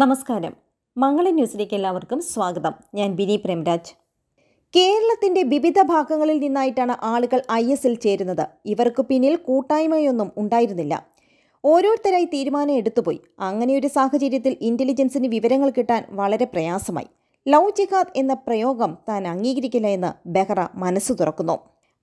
നമസ്കാരം മംഗള ന്യൂസിലേക്ക് എല്ലാവർക്കും സ്വാഗതം ഞാൻ ബിനി പ്രേംരാജ് കേരളത്തിന്റെ വിവിധ ഭാഗങ്ങളിൽ നിന്നായിട്ടാണ് ആളുകൾ ഐ എൽ ചേരുന്നത് ഇവർക്ക് പിന്നിൽ കൂട്ടായ്മയൊന്നും ഉണ്ടായിരുന്നില്ല ഓരോരുത്തരായി തീരുമാനം എടുത്തുപോയി അങ്ങനെയൊരു സാഹചര്യത്തിൽ ഇന്റലിജൻസിന് വിവരങ്ങൾ കിട്ടാൻ വളരെ പ്രയാസമായി ലവ് ജിഹാദ് എന്ന പ്രയോഗം താൻ അംഗീകരിക്കില്ല എന്ന് ബെഹ്റ മനസ്സു തുറക്കുന്നു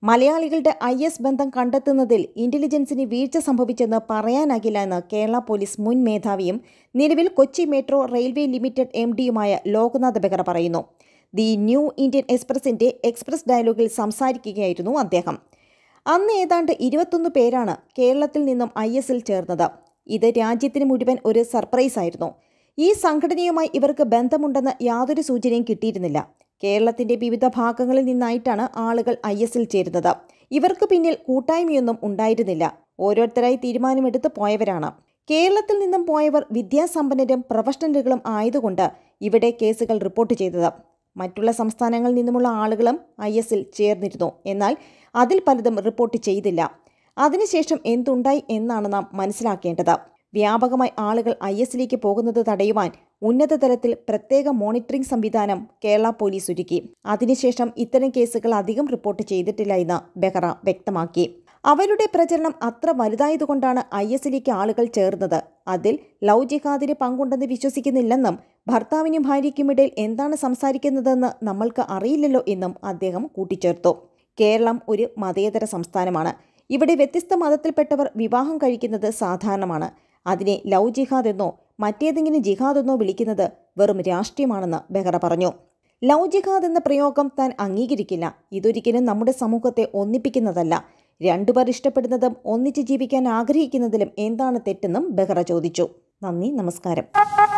മലയാളികളുടെ ഐ എസ് ബന്ധം കണ്ടെത്തുന്നതിൽ ഇന്റലിജൻസിന് വീഴ്ച സംഭവിച്ചെന്ന് പറയാനാകില്ല എന്ന് കേരള പോലീസ് മുൻ മേധാവിയും നിലവിൽ Kochi metro railway limited M ഡിയുമായ ലോക്നാഥ് ബെഹ്റ പറയുന്നു ദി ന്യൂ ഇന്ത്യൻ എക്സ്പ്രസിന്റെ എക്സ്പ്രസ് ഡയലോഗിൽ സംസാരിക്കുകയായിരുന്നു അദ്ദേഹം അന്ന് ഏതാണ്ട് ഇരുപത്തൊന്ന് പേരാണ് കേരളത്തിൽ നിന്നും ഐ എസിൽ ചേർന്നത് ഇത് രാജ്യത്തിന് മുഴുവൻ ഒരു സർപ്രൈസ് ആയിരുന്നു ഈ സംഘടനയുമായി ഇവർക്ക് ബന്ധമുണ്ടെന്ന് യാതൊരു സൂചനയും കിട്ടിയിരുന്നില്ല കേരളത്തിന്റെ വിവിധ ഭാഗങ്ങളിൽ നിന്നായിട്ടാണ് ആളുകൾ ഐ എസിൽ ചേരുന്നത് ഇവർക്ക് പിന്നിൽ കൂട്ടായ്മയൊന്നും ഉണ്ടായിരുന്നില്ല ഓരോരുത്തരായി തീരുമാനമെടുത്ത് പോയവരാണ് കേരളത്തിൽ നിന്നും പോയവർ വിദ്യാസമ്പന്നരും പ്രൊഫഷണലുകളും ആയതുകൊണ്ട് ഇവിടെ കേസുകൾ റിപ്പോർട്ട് ചെയ്തത് മറ്റുള്ള സംസ്ഥാനങ്ങളിൽ നിന്നുമുള്ള ആളുകളും ഐ എസിൽ ചേർന്നിരുന്നു എന്നാൽ അതിൽ പലതും റിപ്പോർട്ട് ചെയ്തില്ല അതിനുശേഷം എന്തുണ്ടായി എന്നാണ് നാം മനസ്സിലാക്കേണ്ടത് വ്യാപകമായി ആളുകൾ ഐ എസിലേക്ക് പോകുന്നത് തടയുവാൻ ഉന്നതതലത്തിൽ പ്രത്യേക മോണിറ്ററിംഗ് സംവിധാനം കേരള പോലീസ് ഒരുക്കി അതിനുശേഷം ഇത്തരം കേസുകൾ അധികം റിപ്പോർട്ട് ചെയ്തിട്ടില്ല എന്ന് ബെഹ്റ വ്യക്തമാക്കി അവരുടെ പ്രചരണം അത്ര വലുതായതുകൊണ്ടാണ് ഐ എസിലേക്ക് ആളുകൾ ചേർന്നത് അതിൽ ലവ് ജിഹാദിന് പങ്കുണ്ടെന്ന് വിശ്വസിക്കുന്നില്ലെന്നും ഭർത്താവിനും ഭാര്യയ്ക്കുമിടയിൽ എന്താണ് സംസാരിക്കുന്നതെന്ന് നമ്മൾക്ക് അറിയില്ലല്ലോ എന്നും അദ്ദേഹം കൂട്ടിച്ചേർത്തു കേരളം ഒരു മതേതര സംസ്ഥാനമാണ് ഇവിടെ വ്യത്യസ്ത മതത്തിൽപ്പെട്ടവർ വിവാഹം കഴിക്കുന്നത് സാധാരണമാണ് അതിനെ ലവ് ജിഹാദ് എന്നോ മറ്റേതെങ്കിലും ജിഹാദ് എന്നോ വിളിക്കുന്നത് വെറും രാഷ്ട്രീയമാണെന്ന് ബെഹ്റ പറഞ്ഞു ലവ് ജിഹാദ് എന്ന പ്രയോഗം താൻ അംഗീകരിക്കില്ല ഇതൊരിക്കലും നമ്മുടെ സമൂഹത്തെ ഒന്നിപ്പിക്കുന്നതല്ല രണ്ടുപേർ ഇഷ്ടപ്പെടുന്നതും ഒന്നിച്ച് ജീവിക്കാൻ ആഗ്രഹിക്കുന്നതിലും എന്താണ് തെറ്റെന്നും ബെഹ്റ ചോദിച്ചു നന്ദി നമസ്കാരം